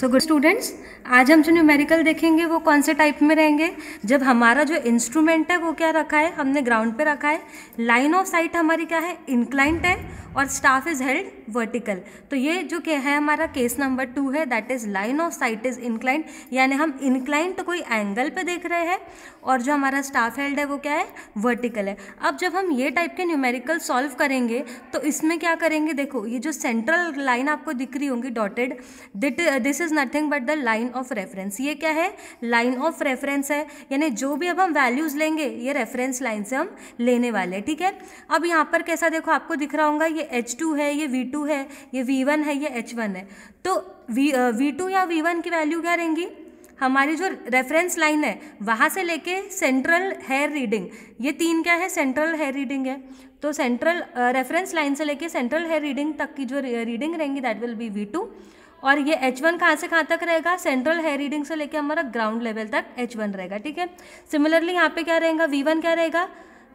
so good students आज हम जो न्यूमेरिकल देखेंगे वो कौन से टाइप में रहेंगे जब हमारा जो इंस्ट्रूमेंट है वो क्या रखा है हमने ग्राउंड पे रखा है लाइन ऑफ साइट हमारी क्या है इंक्लाइंट है और स्टाफ इज हेल्ड वर्टिकल तो ये जो क्या है हमारा केस नंबर टू है that is line of sight is inclined यानी हम इंक्लाइंट कोई एंगल पे देख रहे हैं और जो हमारा स्टाफ हेल्ड है वो क्या है वर्टिकल है अब जब हम ये टाइप के न्यूमेरिकल सॉल्व करेंगे तो इसमें क्या करेंगे देखो ये जो सेंट्रल लाइन आपको दिख रही होंगी डॉटेड दिट this is is nothing but the line of reference ये क्या है लाइन ऑफ रेफरेंस है यानी जो भी अब हम वैल्यूज़ लेंगे ये रेफरेंस लाइन से हम लेने वाले ठीक है अब यहाँ पर कैसा देखो आपको दिख रहा होगा ये एच टू है ये वी टू है ये वी वन है ये एच वन है तो वी वी टू या वी वन की वैल्यू क्या रहेंगी हमारी जो रेफरेंस लाइन है वहाँ से लेके सेंट्रल हेयर रीडिंग ये तीन क्या है सेंट्रल हेयर रीडिंग है तो सेंट्रल रेफरेंस लाइन से लेके सेंट्रल हेयर रीडिंग तक की जो रीडिंग रहेंगी that will be V two और ये एच वन कहाँ से कहाँ तक रहेगा सेंट्रल हेयर रीडिंग से लेकर हमारा ग्राउंड लेवल तक एच वन रहेगा ठीक है सिमिलरली यहाँ पे क्या रहेगा वी वन क्या रहेगा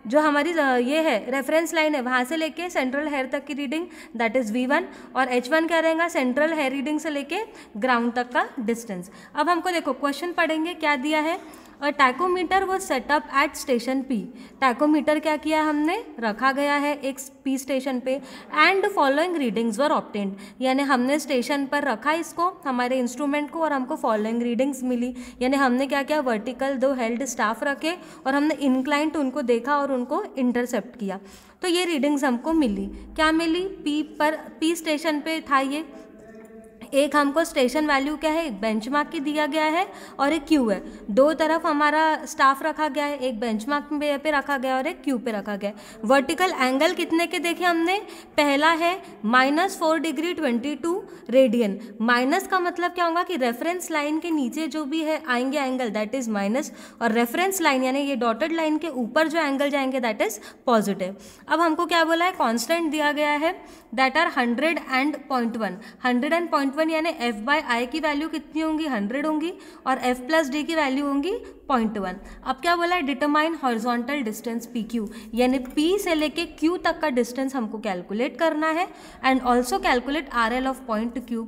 जो हमारी ये है रेफरेंस लाइन है वहाँ से लेके सेंट्रल हेयर तक की reading that is V one और एच वन क्या रहेगा सेंट्रल हेयर रीडिंग से लेके ग्राउंड तक का डिस्टेंस अब हमको देखो क्वेश्चन पढ़ेंगे क्या दिया है अ टैकोमीटर वो setup at station P tachometer क्या किया हमने रखा गया है एक पी स्टेशन पे and following readings were obtained यानी हमने स्टेशन पर रखा इसको हमारे इंस्ट्रूमेंट को और हमको फॉलोइंग रीडिंग्स मिली यानी हमने क्या किया वर्टिकल दो हेल्ड स्टाफ रखे और हमने इनक्लाइंट उनको देखा और उनको इंटरसेप्ट किया तो ये रीडिंग्स हमको मिली क्या मिली पी पर पी स्टेशन पे था ये एक हमको स्टेशन वैल्यू क्या है एक बेंच की दिया गया है और एक क्यू है दो तरफ हमारा स्टाफ रखा गया है एक बेंच मार्क पे रखा गया और एक क्यू पे रखा गया है वर्टिकल एंगल कितने के देखे हमने पहला है minus four degree twenty two radian minus का मतलब क्या होगा कि रेफरेंस लाइन के नीचे जो भी है आएंगे एंगल दैट इज माइनस और रेफरेंस लाइन यानी ये डॉटेड लाइन के ऊपर जो एंगल जाएंगे दैट इज पॉजिटिव अब हमको क्या बोला है कॉन्स्टेंट दिया गया है that are hundred and point one hundred and point one यानी एफ बाई आई की वैल्यू कितनी होंगी हंड्रेड होंगी और एफ प्लस डी की वैल्यू होंगी पॉइंट वन अब क्या बोला है determine horizontal distance P Q यानी पी से लेके क्यू तक का डिस्टेंस हमको कैलकुलेट करना है and also calculate R L of point Q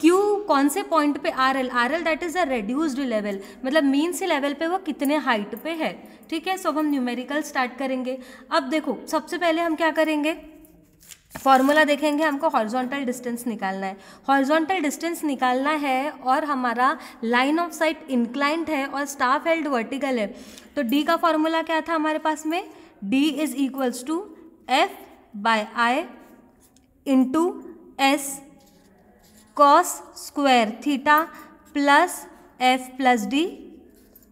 Q कौन से पॉइंट पे R L R L that is a reduced level मतलब मीन से लेवल पे वो कितने हाइट पे है ठीक है सो हम न्यूमेरिकल स्टार्ट करेंगे अब देखो सबसे पहले हम क्या करेंगे फॉर्मूला देखेंगे हमको हॉर्जोंटल डिस्टेंस निकालना है हॉर्जोंटल डिस्टेंस निकालना है और हमारा लाइन ऑफ साइट इंक्लाइंट है और स्टाफ हेल्ड वर्टिकल है तो डी का फॉर्मूला क्या था हमारे पास में D is equals to F by I into S cos square theta plus F plus D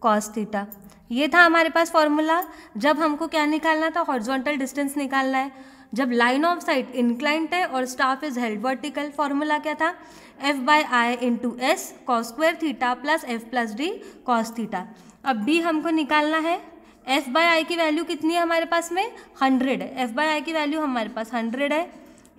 cos theta ये था हमारे पास फॉर्मूला जब हमको क्या निकालना था हॉर्जोंटल डिस्टेंस निकालना है जब लाइन ऑफ साइट इंक्लाइंट है और staff is held vertical formula क्या था F by I into S cos square theta plus F plus D cos theta अब डी हमको निकालना है एफ बाई आई की वैल्यू कितनी है हमारे पास में हंड्रेड है एफ बाई आई की वैल्यू हमारे पास हंड्रेड है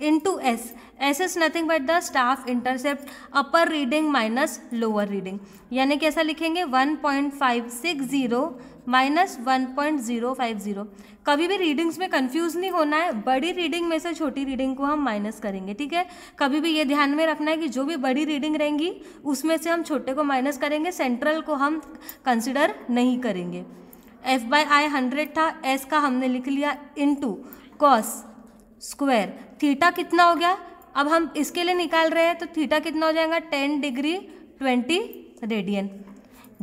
into S S is nothing but the staff intercept upper reading minus lower reading यानी कैसा लिखेंगे one point five six zero minus one point zero five zero कभी भी readings में कंफ्यूज नहीं होना है बड़ी रीडिंग में से छोटी रीडिंग को हम माइनस करेंगे ठीक है कभी भी ये ध्यान में रखना है कि जो भी बड़ी रीडिंग रहेंगी उसमें से हम छोटे को माइनस करेंगे सेंट्रल को हम कंसिडर नहीं करेंगे एफ बाई आई हंड्रेड था एस का हमने लिख लिया into cos square theta कितना हो गया अब हम इसके लिए निकाल रहे हैं तो थीटा कितना हो जाएगा टेन डिग्री ट्वेंटी रेडियन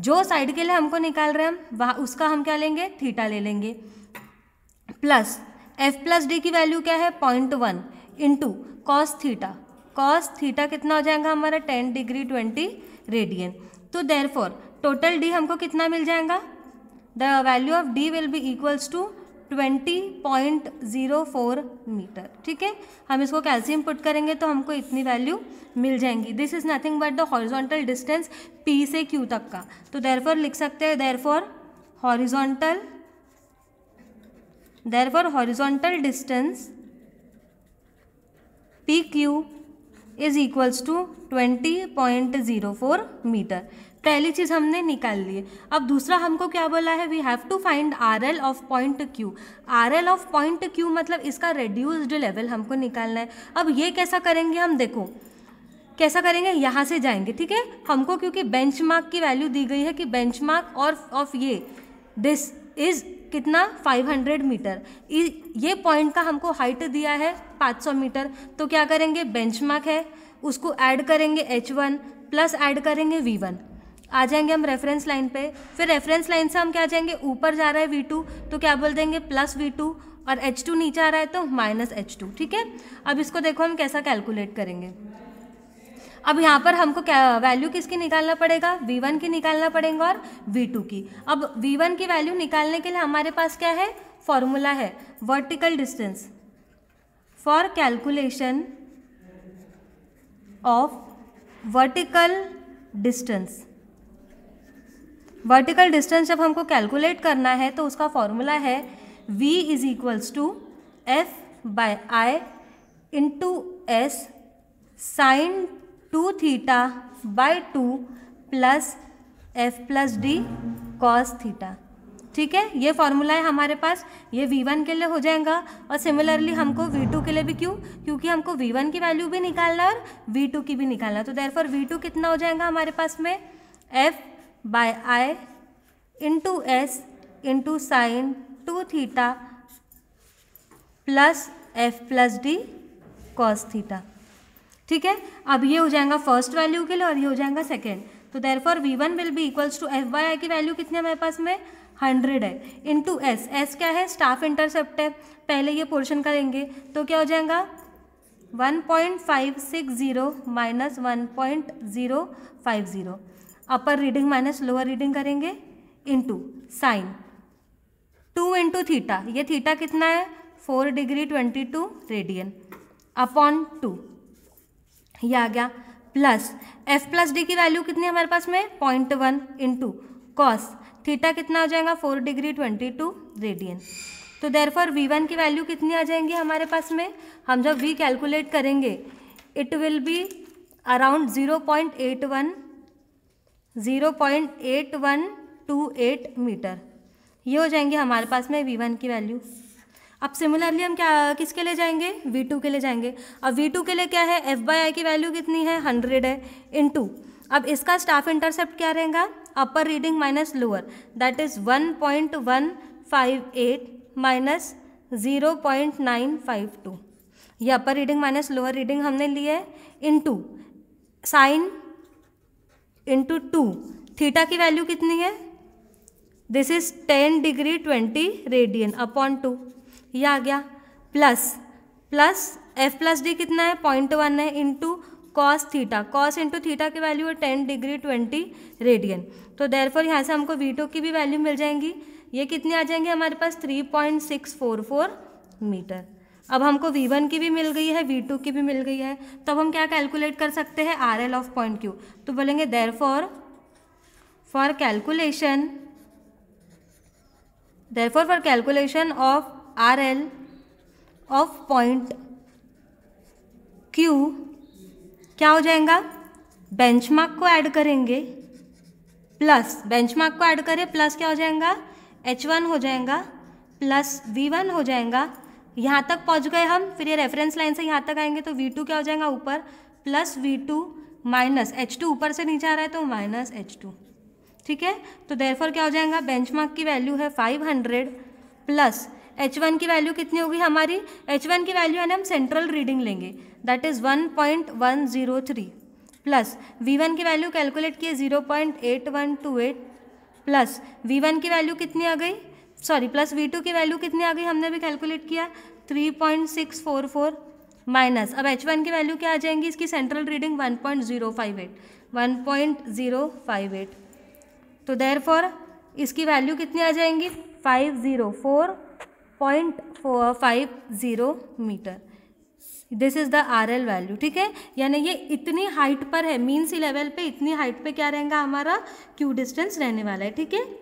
जो साइड के लिए हमको निकाल रहे हैं हम वहाँ उसका हम क्या लेंगे थीटा ले लेंगे प्लस एफ प्लस डी की वैल्यू क्या है point one into cos theta cos theta कितना हो जाएगा हमारा टेन डिग्री ट्वेंटी रेडियन तो देर फोर टोटल डी हमको कितना मिल जाएगा the value of D will be equals to 20.04 metre ठीक है हम इसको कैल्शियम पुट करेंगे तो हमको इतनी वैल्यू मिल जाएंगी this is nothing but the horizontal distance P से क्यू तक का तो देरफॉर लिख सकते हैं there horizontal horizontal for horizontal distance P Q is equals to 20.04 metre पहली चीज़ हमने निकाल ली है अब दूसरा हमको क्या बोला है we have to find R L of point Q R L of point Q मतलब इसका रेड्यूस्ड लेवल हमको निकालना है अब ये कैसा करेंगे हम देखो कैसा करेंगे यहाँ से जाएंगे ठीक है हमको क्योंकि बेंचमार्क की वैल्यू दी गई है कि बेंचमार्क और ऑफ ये दिस इज़ कितना 500 मीटर ये पॉइंट का हमको हाइट दिया है 500 मीटर तो क्या करेंगे बेंचमार्क है उसको ऐड करेंगे H1 प्लस ऐड करेंगे V1 आ जाएंगे हम रेफरेंस लाइन पे फिर रेफरेंस लाइन से हम क्या जाएंगे ऊपर जा रहा है वी टू तो क्या बोल देंगे प्लस वी टू और एच टू नीचे आ रहा है तो माइनस एच टू ठीक है अब इसको देखो हम कैसा कैलकुलेट करेंगे अब यहाँ पर हमको क्या वैल्यू किसकी निकालना पड़ेगा वी वन की निकालना पड़ेगा और वी टू की अब वी वन की वैल्यू निकालने के लिए हमारे पास क्या है फॉर्मूला है vertical distance for calculation of vertical distance vertical distance जब हमको कैलकुलेट करना है तो उसका फॉर्मूला है v is equals to F by I into S sine two theta by two plus F plus D cos theta ठीक है ये फॉर्मूला है हमारे पास ये v1 के लिए हो जाएगा और सिमिलरली हमको v2 के लिए भी क्यों क्योंकि हमको v1 की वैल्यू भी निकालना और v2 की भी निकालना तो देर फॉर वी कितना हो जाएगा हमारे पास में F by I into S into sine two theta plus F plus D cos theta ठीक है अब ये हो जाएगा फर्स्ट वैल्यू के लिए और ये हो जाएगा सेकेंड तो therefore V one will be equals to F by I की वैल्यू कितनी है मेरे पास में हंड्रेड है इन टू एस एस क्या है स्टाफ इंटरसेप्ट है पहले ये पोर्शन करेंगे तो क्या हो जाएगा one point five six zero minus one point zero five zero upper reading minus lower reading करेंगे into sine two into theta ये थीटा कितना है four degree twenty two radian upon two ये आ गया प्लस एफ प्लस डी की value कितनी है हमारे पास में point one into cos theta कितना हो जाएगा four degree twenty two radian तो देर फॉर वी वन की वैल्यू कितनी आ जाएंगी हमारे पास में हम जब वी कैलकुलेट करेंगे it will be around zero point eight one 0.8128 metre ये हो जाएंगे हमारे पास में वी वन की वैल्यू अब सिमिलरली हम क्या किसके लिए जाएंगे वी टू के लिए जाएंगे अब वी टू के लिए क्या है एफ बाई आई की वैल्यू कितनी है हंड्रेड है इन टू अब इसका स्टाफ इंटरसेप्ट क्या रहेगा upper reading minus lower that is one point one five eight minus zero point nine five two ये upper reading minus lower reading हमने लिए है into sine into two theta की value कितनी है this is ten degree twenty radian upon two ये आ गया plus plus F plus D कितना है पॉइंट वन है into cos theta cos into theta की वैल्यू है टेन डिग्री ट्वेंटी रेडियन तो फॉर यहाँ से हमको वीटो की भी वैल्यू मिल जाएंगी ये कितनी आ जाएंगे हमारे पास three point six four four metre अब हमको वी वन की भी मिल गई है वी टू की भी मिल गई है तो अब हम क्या कैलकुलेट कर सकते हैं R L of point Q तो बोलेंगे therefore for calculation therefore for calculation of R L of point Q क्या हो जाएगा बेंचमार्क को ऐड करेंगे प्लस बेंचमार्क को ऐड करें प्लस क्या हो जाएगा एच वन हो जाएगा प्लस वी वन हो जाएगा यहाँ तक पहुँच गए हम फिर ये रेफरेंस लाइन से यहाँ तक आएंगे तो वी टू क्या हो जाएगा ऊपर plus V two minus H two ऊपर से नीचे आ रहा है तो माइनस एच टू ठीक है तो देरफोर क्या हो जाएगा बेंचमार्क की वैल्यू है five hundred plus H one की वैल्यू कितनी होगी हमारी एच वन की वैल्यू है ना हम सेंट्रल रीडिंग लेंगे that is one point one zero three plus V one की वैल्यू कैलकुलेट किए zero point eight one two eight plus V one की वैल्यू कितनी आ गई सॉरी प्लस वी टू की वैल्यू कितनी आ गई हमने भी कैलकुलेट किया three point six four four minus अब एच वन की वैल्यू क्या आ जाएंगी इसकी central reading one point zero five eight one point zero five eight तो देर फॉर इसकी वैल्यू कितनी आ जाएंगी five zero four point five zero metre this is the R L value ठीक है यानी ये इतनी हाइट पर है मीन सी लेवल पे इतनी हाइट पे क्या रहेगा हमारा क्यू डिस्टेंस रहने वाला है ठीक है